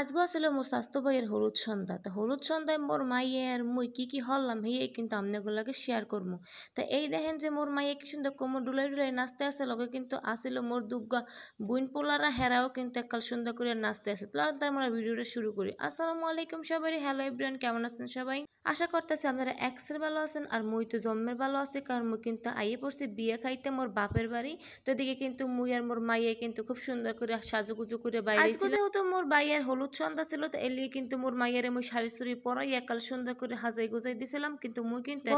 আজগো আসলে মোর স্বাস্থ্য ভাইয়ের হলুদ সন্ধ্যা তো হলুদ সন্ধ্যায় মোর মাইয়ে আর মুই কি কি হল্লাম হেয়ে কিন্তু আমনেগুলাকে শেয়ার করবো তা এই দেখেন যে মোর মাইয়ে কি সুন্দর কোমর ডুলাই ডুলাই নাচতে আসে লগে কিন্তু আসলে মোর দুগ্গা বুন পোলারা হেরাও কিন্তু এককাল সুন্দর করে নাচতে আসে তো তাই আমরা ভিডিওটা শুরু করি আসসালামু আলাইকুম সবাই হ্যালো ইব্রান কেমন আছেন সবাই আশা করতেছি আপনারা এক্সের ভালো আছেন আর মুই তো জন্মের ভালো আছে কারণ মুই কিন্তু আইয়ে পড়ছে বিয়ে খাইতে মোর বাপের বাড়ি তো এদিকে কিন্তু মুই আর মোর মাইয়ে কিন্তু খুব সুন্দর করে সাজুগুজু করে বাইরে যেহেতু মোর বাইয়ের হলুদ রোদ সন্ধ্যা ছিল তো এলিয়ে কিন্তু মোর মাইয়ারে মুই শাড়ি চুরি পরাই একাল সুন্দর করে হাজাই গুজাই দিছিলাম কিন্তু মুই কিন্তু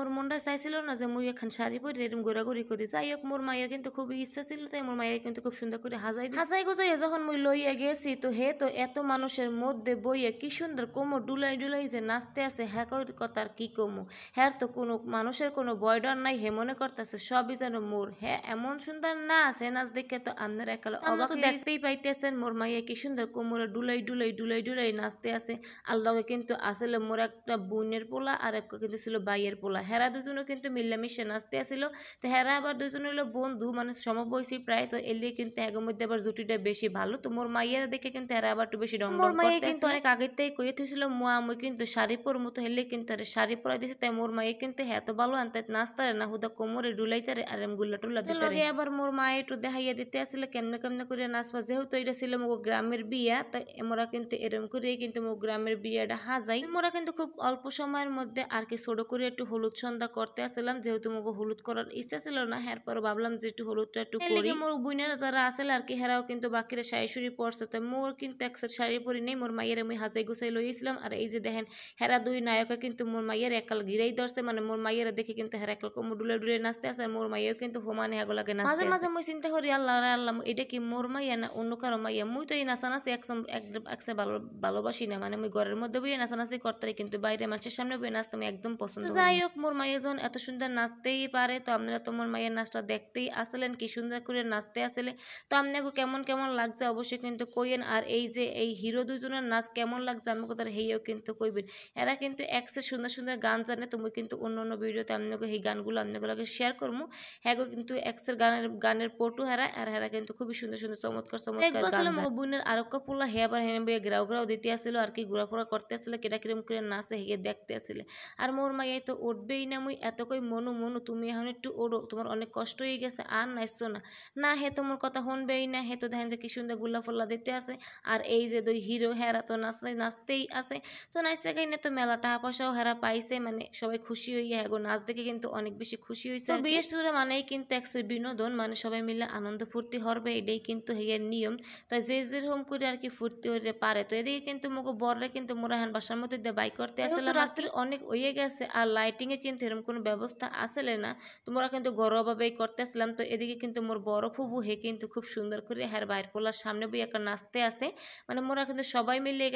মোর মনটা চাইছিল না যে মুই এখন শাড়ি পরে এরম ঘোরাঘুরি করি যাই হোক মোর মায়ের কিন্তু খুব ইচ্ছা ছিল তাই মোর মায়ের কিন্তু খুব সুন্দর করে হাজাই হাজাই গুজাই যখন মুই লইয়া গেছি তো হে তো এত মানুষের মধ্যে বইয়ে কি সুন্দর কোমর ডুলাই ডুলাই যে নাচতে আছে হ্যাঁ কথার কি কমু হ্যাঁ তো কোনো মানুষের কোনো ডর নাই হে মনে করতেছে সবই যেন মোর হ্যাঁ এমন সুন্দর নাচ হে নাচ দেখে তো আপনার একাল অবাক দেখতেই পাইতেছেন মোর মাইয়া কি সুন্দর কোমরে ডুলাই ডুলাই ডুলাই ডুলাই নাচতে আসে আল্লাহকে কিন্তু আসলে মোর একটা বোনের পোলা আর এক কিন্তু ছিল বাইয়ের পোলা হেরা দুজনও কিন্তু মিল্লামিশে নাচতে আসিল তো হেরা আবার দুজন হলো বন্ধু মানে সমবয়সী প্রায় তো এলে কিন্তু এগের মধ্যে আবার জুটিটা বেশি ভালো তো মোর মাইয়ের দেখে কিন্তু হেরা আবার একটু বেশি ডম মোর মাইয়ে কিন্তু অনেক আগেতেই কয়ে কইয়ে মোয়া মুয়া মুই কিন্তু শাড়ি পর মতো হেলে কিন্তু আরে শাড়ি পরাই দিছে তাই মোর মাইয়ে কিন্তু হ্যাঁ তো ভালো আনতে নাচতারে না হুদা কোমরে ডুলাইতারে আর এম গুল্লা টুল্লা দিতে আবার মোর মায়ে একটু দেখাইয়া দিতে আসলে কেমনে কেমনে করে নাচবা যেহেতু এটা ছিল মগো গ্রামের বিয়া তো মোরা কিন্তু এরম করে কিন্তু মো গ্রামের বিয়েটা হাজাই মোরা কিন্তু খুব অল্প সময়ের মধ্যে আর কি ছোট করে একটু হলুদ সন্ধ্যা করতে আসলাম যেহেতু মোকে হলুদ করার ইচ্ছা ছিল না পর ভাবলাম যে একটু হলুদটা একটু করি মোর বুনেরা যারা আসে আর কি হেরাও কিন্তু বাকিরা শাড়ি শুড়ি পরছে তো মোর কিন্তু এক শাড়ি পরি নেই মোর মাইয়ের আমি হাজাই গুছাই লইয়েছিলাম আর এই যে দেখেন হেরা দুই নায়কে কিন্তু মোর মাইয়ের একাল ঘিরাই ধরছে মানে মোর মাইয়ের দেখে কিন্তু হেরা একাল কম ডুলে ডুলে নাচতে আছে মোর মাইয়েও কিন্তু হোমানে আগো লাগে মাঝে মাঝে মই চিন্তা করি আল্লাহ আল্লাহ এটা কি মোর মাইয়া না অন্য কারো মাইয়া মুই তো এই নাচা এক একসম একদম একসাথে ভালো ভালোবাসি না মানে আমি ঘরের মধ্যে বইয়ে নাচানাচি করতে কিন্তু বাইরে মানুষের সামনে বইয়ে নাচতে আমি একদম পছন্দ যাই হোক মোর মায়ের যখন এত সুন্দর নাচতেই পারে তো আপনারা তো মোর মায়ের নাচটা দেখতেই আসলেন কি সুন্দর করে নাচতে আসলে তো আপনাকে কেমন কেমন লাগছে অবশ্যই কিন্তু কইয়েন আর এই যে এই হিরো দুজনের নাচ কেমন লাগছে আমাকে তার হেয়েও কিন্তু কইবেন এরা কিন্তু একসে সুন্দর সুন্দর গান জানে তুমি কিন্তু অন্য অন্য ভিডিওতে আপনাকে এই গানগুলো আপনাকে শেয়ার করবো হ্যাঁ কিন্তু একসের গানের গানের পটু হেরা আর হেরা কিন্তু খুবই সুন্দর সুন্দর চমৎকার চমৎকার গান বোনের আরক্কা পোলা হেয়া হেন বইয়ে ঘেরাও ঘেরাও দিতে আসলো আর কি ঘোরাফোরা করতে আসলে কিরম করে নাচে হেগে দেখতে আসলে আর মোর মা এই তো উঠবেই না মুই এত কই মনু মনু তুমি এখন একটু ওড়ো তোমার অনেক কষ্ট হয়ে গেছে আর নাচছো না না হে তোমার কথা হনবেই না হে তো দেখেন যে কি সুন্দর গুল্লা ফুল্লা দিতে আসে আর এই যে দুই হিরো হেরা তো নাচ নাচতেই আসে তো নাচতে খাইনে তো মেলা টাকা পয়সাও হেরা পাইছে মানে সবাই খুশি হইয়া হ্যাঁ গো নাচ দেখে কিন্তু অনেক বেশি খুশি হয়েছে বৃহস্পতি মানেই কিন্তু এক বিনোদন মানে সবাই মিলে আনন্দ ফুর্তি হরবে এটাই কিন্তু হেগের নিয়ম তাই যে যেরকম করে আর কি ফুর্তি হইতে পারে তো এদিকে কিন্তু মুখে বররে কিন্তু মোরা হ্যান বাসার মধ্যে দিয়ে বাইক করতে আসলে রাত্রি অনেক হয়ে গেছে আর লাইটিংয়ে কিন্তু এরকম কোনো ব্যবস্থা আসলে না তো মোরা কিন্তু ঘরোয়াভাবেই করতেছিলাম তো এদিকে কিন্তু মোর বড় খুব হে কিন্তু খুব সুন্দর করে হ্যার বাইর পোলার সামনে বই একটা নাচতে আসে মানে মোরা কিন্তু সবাই মিলে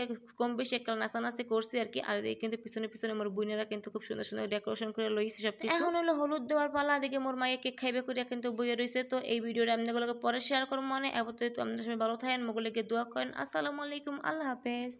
কম বেশি একটা নাচানাচি করছি আর কি আর এদিকে কিন্তু পিছনে পিছনে মোর বোনেরা কিন্তু খুব সুন্দর সুন্দর ডেকোরেশন করে লইছে সব কিছু এখন হলো হলুদ দেওয়ার পালা এদিকে মোর মায়ের কেক খাইবে করে কিন্তু বইয়ে রয়েছে তো এই ভিডিওটা আপনাদের পরে শেয়ার করবো মানে এবার তো আপনাদের সঙ্গে ভালো থাকেন মোগুলিকে দোয়া করেন আসা আসসালামু আলাইকুম আল্লাহ হাফেজ